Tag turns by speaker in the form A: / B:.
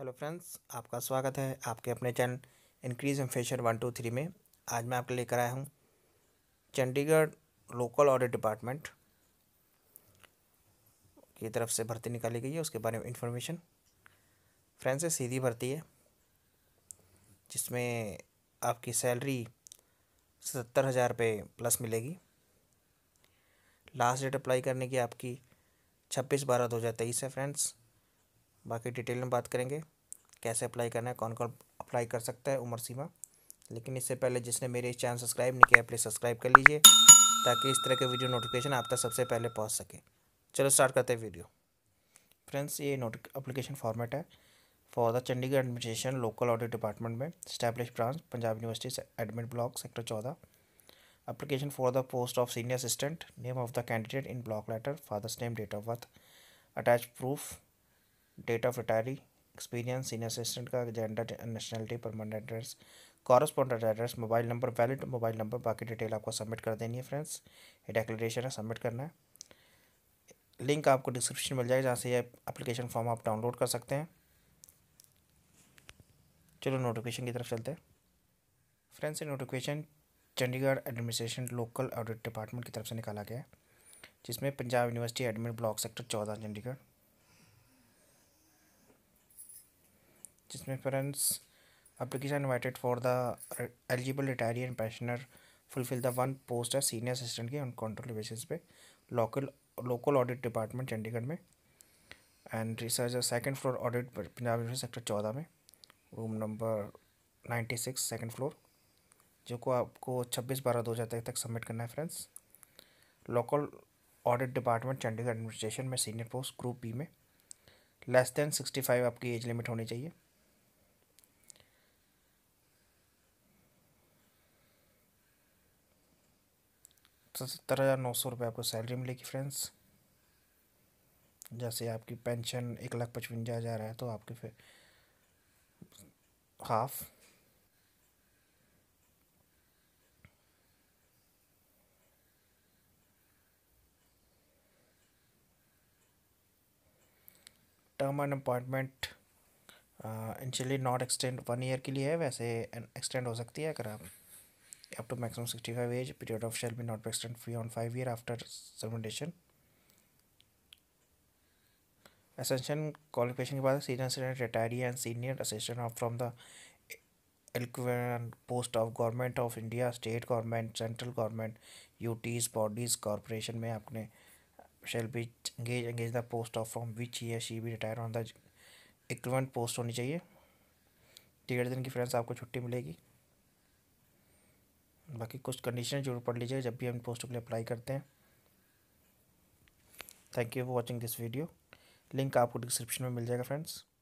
A: hello friends आपका स्वागत है आपके अपने चैनल इंक्रीज इन फेशर वन टू थ्री में आज मैं आपके लेकर आया हूँ चंडीगढ़ लोकल ऑडिट डिपार्टमेंट की तरफ से भर्ती निकाली गई है उसके बारे में इंफॉर्मेशन फ्रेंड्स ये सीधी भर्ती है जिसमें आपकी सैलरी सत्तर हज़ार रुपये प्लस मिलेगी लास्ट डेट अप्लाई करने की आपकी छब्बीस बारह दो हज़ार तेईस है फ्रेंड्स बाकी डिटेल में बात करेंगे कैसे अप्लाई करना है कौन कौन अप्लाई कर सकता है उम्र सीमा लेकिन इससे पहले जिसने मेरे इस चैनल सब्सक्राइब नहीं किया प्लीज़ सब्सक्राइब कर लीजिए ताकि इस तरह के वीडियो नोटिफिकेशन आप तक सबसे पहले पहुंच सके चलो स्टार्ट करते हैं वीडियो फ्रेंड्स ये नोट अप्लीकेशन फॉर्मेट है for the Chandigarh administration local audit department में establish branch Punjab university admit block sector चौदह application for the post of senior assistant name of the candidate in block letter father's name date of birth attach proof date of retiree experience senior assistant का gender nationality permanent address correspondent address mobile number valid mobile number बाकी detail आपको submit कर देनी है friends ये declaration है submit करना है लिंक आपको डिस्क्रिप्शन मिल जाएगा जहाँ से ये एप्लीकेशन फॉर्म आप डाउनलोड कर सकते हैं चलो नोटिफिकेशन की तरफ चलते हैं फ्रेंड्स ये notification Chandigarh administration local audit department की तरफ से निकाला गया है जिसमें Punjab university admit block sector चौदह चंडीगढ़ जिसमें friends application invited for the eligible retiree and pensioner fulfil the one post है सीनियर असिस्टेंट के अनकाउंटल बेसिस पे local local audit department Chandigarh में and research second floor audit Punjab sector चौदह में room number ninety six second floor जो को आपको छब्बीस बारह दो हज़ार तक तक सबमिट करना है friends local audit department Chandigarh administration में सीनियर पोस्ट ग्रुप बी में लेस देन सिक्सटी फाइव आपकी एज लिमिट होनी चाहिए सत्तर हज़ार नौ सौ रुपये आपको सैलरी मिलेगी फ्रेंड्स जैसे आपकी पेंशन एक लाख पचवंजा हज़ार है तो आपके फिर half term and appointment initially not extend one year के लिए है वैसे एक्सटेंड हो सकती है अगर आप up to maximum 65 age period of shall be not extended beyond 5 year after sermentation ascension qualification के बाद senior assistant retiree and senior assistant of from the post of government of India state government central government UTs bodies corporation में आपने shall be engage engage the post of from which या she be retire on the equivalent post होनी चाहिए डेढ़ तो दिन की friends आपको छुट्टी मिलेगी बाकी कुछ कंडीशन जरूर पढ़ लीजिएगा जब भी हम पोस्टों के लिए अप्लाई करते हैं thank you for watching this video link आपको डिस्क्रिप्शन में मिल जाएगा फ्रेंड्स